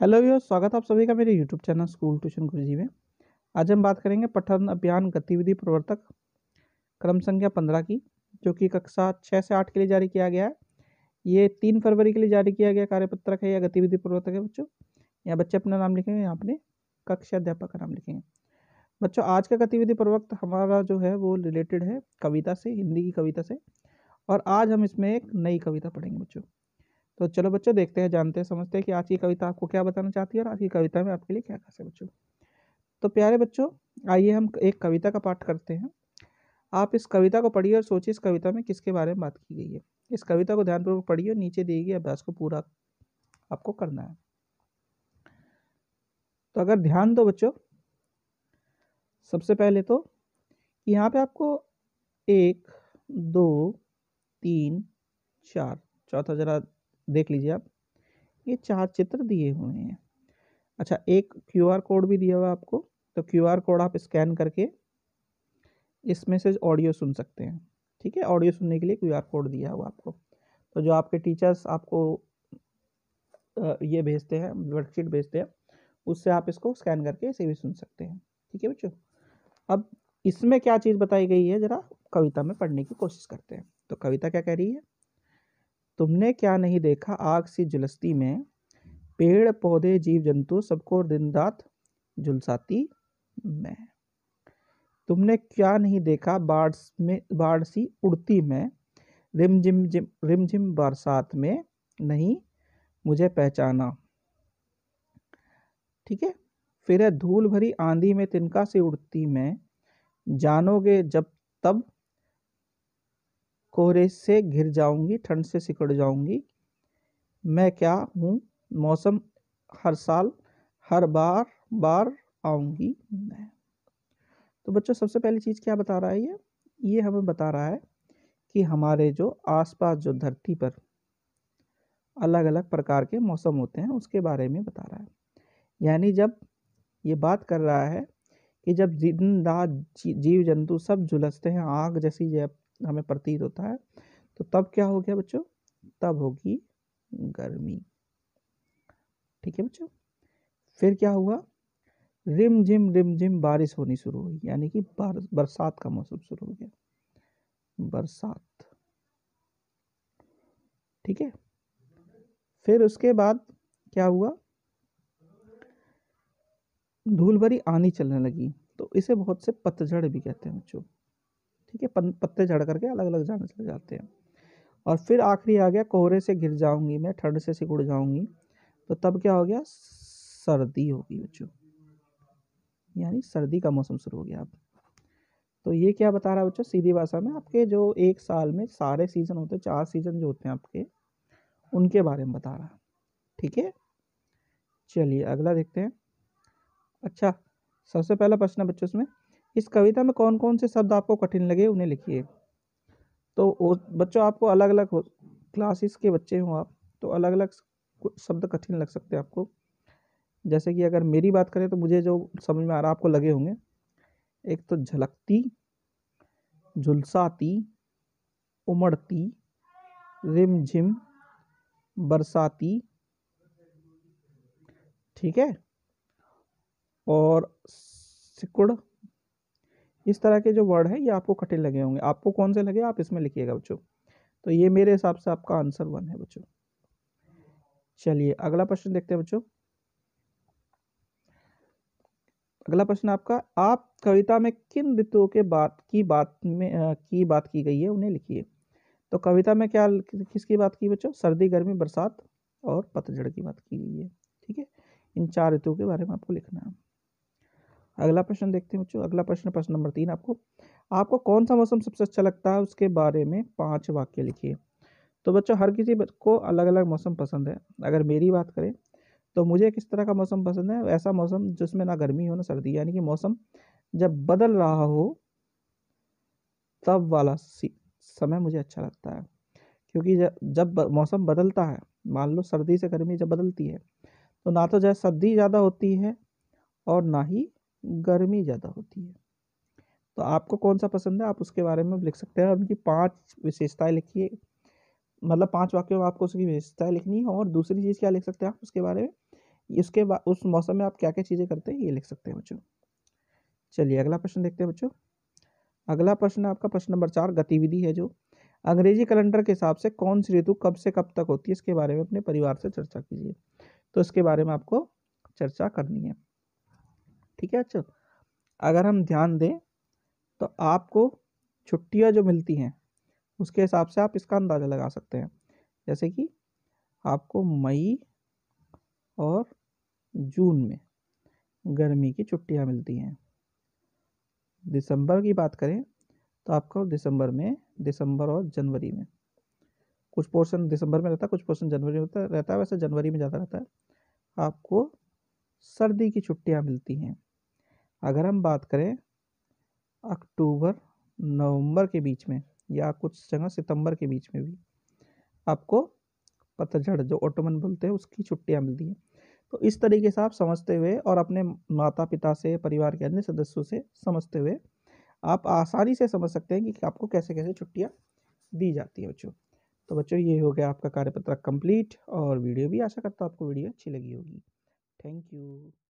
hello यो स्वागत आप सभी का मेरे YouTube channel school tuition Guruji में आज हम बात करेंगे पठन अभियान गतिविधि प्रवर्तक क्रम संख्या पंद्रह की जो कि कक्षा छः से आठ के लिए जारी किया गया है ये तीन फरवरी के लिए जारी किया गया कार्यपत्रक है या गतिविधि प्रवर्तक है बच्चों यहाँ बच्चे अपना नाम लिखेंगे यहाँ अपने कक्षा अध्यापक का नाम लिखेंगे बच्चों आज का गतिविधि प्रवक्त हमारा जो है वो रिलेटेड है कविता से हिंदी की कविता से और आज हम इसमें एक नई कविता पढ़ेंगे बच्चों तो चलो बच्चों देखते हैं जानते हैं समझते हैं कि आज की कविता आपको क्या बताना चाहती है और आज की कविता में आपके लिए क्या खास है बच्चों तो प्यारे बच्चों आइए हम एक कविता का पाठ करते हैं आप इस कविता को पढ़िए और सोचिए इस कविता में किसके बारे में बात की गई है इस कविता को ध्यानपूर्वक पढ़िए और नीचे दिए गए अभ्यास को पूरा आपको करना है तो अगर ध्यान दो बच्चों सबसे पहले तो यहाँ पे आपको एक दो तीन चार चौथा जरा देख लीजिए आप ये चार चित्र दिए हुए हैं अच्छा एक क्यूआर कोड भी दिया हुआ आपको तो क्यूआर कोड आप स्कैन करके इसमें से ऑडियो सुन सकते हैं ठीक है ऑडियो सुनने के लिए क्यूआर कोड दिया हुआ आपको तो जो आपके टीचर्स आपको ये भेजते हैं वर्कशीट भेजते हैं उससे आप इसको स्कैन करके इसे भी सुन सकते हैं ठीक है बच्चों अब इसमें क्या चीज़ बताई गई है ज़रा कविता में पढ़ने की कोशिश करते हैं तो कविता क्या कह रही है तुमने क्या नहीं देखा आग सी झुलसती में पेड़ पौधे जीव जंतु सबको दिन रात झुलसाती मैं तुमने क्या नहीं देखा बाढ़ में बाढ़ सी उड़ती मैं रिम जिम जिम रिम जिम बरसात में नहीं मुझे पहचाना ठीक है फिर है धूल भरी आंधी में तिनका से उड़ती मैं जानोगे जब तब कोहरे से घिर जाऊंगी ठंड से सिकड़ जाऊंगी मैं क्या हूँ मौसम हर साल हर बार बार आऊंगी मैं तो बच्चों सबसे पहली चीज़ क्या बता रहा है ये ये हमें बता रहा है कि हमारे जो आसपास जो धरती पर अलग अलग प्रकार के मौसम होते हैं उसके बारे में बता रहा है यानी जब ये बात कर रहा है कि जब दिन रात जीव जंतु सब झुलसते हैं आग जैसी जब हमें प्रतीत होता है तो तब क्या हो गया बच्चों तब होगी गर्मी ठीक है बच्चों फिर क्या हुआ रिम झिम रिम झिम बारिश होनी शुरू हुई यानी कि बरसात का मौसम शुरू हो गया बरसात ठीक है फिर उसके बाद क्या हुआ धूल भरी आनी चलने लगी तो इसे बहुत से पतझड़ भी कहते हैं बच्चों ठीक है पत्ते झड़ करके अलग अलग जाने चले जाते हैं और फिर आखिरी आ गया कोहरे से गिर जाऊंगी मैं ठंड से सिकुड़ जाऊंगी तो तब क्या हो गया सर्दी होगी बच्चों यानी सर्दी का मौसम शुरू हो गया अब तो ये क्या बता रहा है बच्चों सीधी भाषा में आपके जो एक साल में सारे सीज़न होते हैं चार सीज़न जो होते हैं आपके उनके बारे में बता रहा ठीक है चलिए अगला देखते हैं अच्छा सबसे पहला प्रश्न है बच्चों इसमें इस कविता में कौन कौन से शब्द आपको कठिन लगे उन्हें लिखिए तो बच्चों आपको अलग अलग क्लासेस के बच्चे हों आप तो अलग अलग शब्द कठिन लग सकते हैं आपको जैसे कि अगर मेरी बात करें तो मुझे जो समझ में आ रहा आपको लगे होंगे एक तो झलकती झुलसाती उमड़ती रिमझिम बरसाती ठीक है और सिकुड़ इस तरह के जो वर्ड है ये आपको कठिन लगे होंगे आपको कौन से लगे आप इसमें लिखिएगा बच्चों तो ये मेरे हिसाब से आपका आंसर वन है बच्चों चलिए अगला प्रश्न देखते हैं बच्चों अगला प्रश्न आपका आप कविता में किन ऋतुओं के बात की बात में आ, की बात की गई है उन्हें लिखिए तो कविता में क्या किसकी बात की बच्चों सर्दी गर्मी बरसात और पतझड़ की बात की गई है ठीक है इन चार ऋतुओं के बारे में आपको लिखना है अगला प्रश्न देखते हैं बच्चों अगला प्रश्न प्रश्न नंबर तीन आपको आपको कौन सा मौसम सबसे अच्छा लगता है उसके बारे में पाँच वाक्य लिखिए तो बच्चों हर किसी को अलग अलग मौसम पसंद है अगर मेरी बात करें तो मुझे किस तरह का मौसम पसंद है ऐसा मौसम जिसमें ना गर्मी हो ना सर्दी यानी कि मौसम जब बदल रहा हो तब वाला समय मुझे अच्छा लगता है क्योंकि जब जब मौसम बदलता है मान लो सर्दी से गर्मी जब बदलती है तो ना तो जैसे सर्दी ज़्यादा होती है और ना ही गर्मी ज़्यादा होती है तो आपको कौन सा पसंद है आप उसके बारे में लिख सकते हैं उनकी पांच विशेषताएं लिखिए मतलब पांच वाक्यों में आपको उसकी विशेषताएं लिखनी है और दूसरी चीज़ क्या लिख सकते हैं आप उसके बारे में इसके उस मौसम में आप क्या क्या चीज़ें करते हैं ये लिख सकते हैं बच्चों चलिए अगला प्रश्न देखते हैं बच्चों अगला प्रश्न आपका प्रश्न नंबर चार गतिविधि है जो अंग्रेजी कैलेंडर के हिसाब से कौन सी ऋतु कब से कब तक होती है इसके बारे में अपने परिवार से चर्चा कीजिए तो इसके बारे में आपको चर्चा करनी है ठीक है अच्छा अगर हम ध्यान दें तो आपको छुट्टियाँ जो मिलती हैं उसके हिसाब से आप इसका अंदाज़ा लगा सकते हैं जैसे कि आपको मई और जून में गर्मी की छुट्टियां मिलती हैं दिसंबर की बात करें तो आपको दिसंबर में दिसंबर और जनवरी में कुछ पोर्शन दिसंबर में रहता है कुछ पोर्शन जनवरी में रहता है वैसे जनवरी में ज़्यादा रहता है आपको सर्दी की छुट्टियां मिलती हैं अगर हम बात करें अक्टूबर नवंबर के बीच में या कुछ जगह सितंबर के बीच में भी आपको पतझड़ जो ऑटोमन बोलते हैं उसकी छुट्टियाँ मिलती हैं तो इस तरीके से आप समझते हुए और अपने माता पिता से परिवार के अन्य सदस्यों से समझते हुए आप आसानी से समझ सकते हैं कि आपको कैसे कैसे छुट्टियाँ दी जाती हैं बच्चों तो बच्चों ये हो गया आपका कार्यपत्र कंप्लीट और वीडियो भी आशा करता हूँ आपको वीडियो अच्छी लगी होगी थैंक यू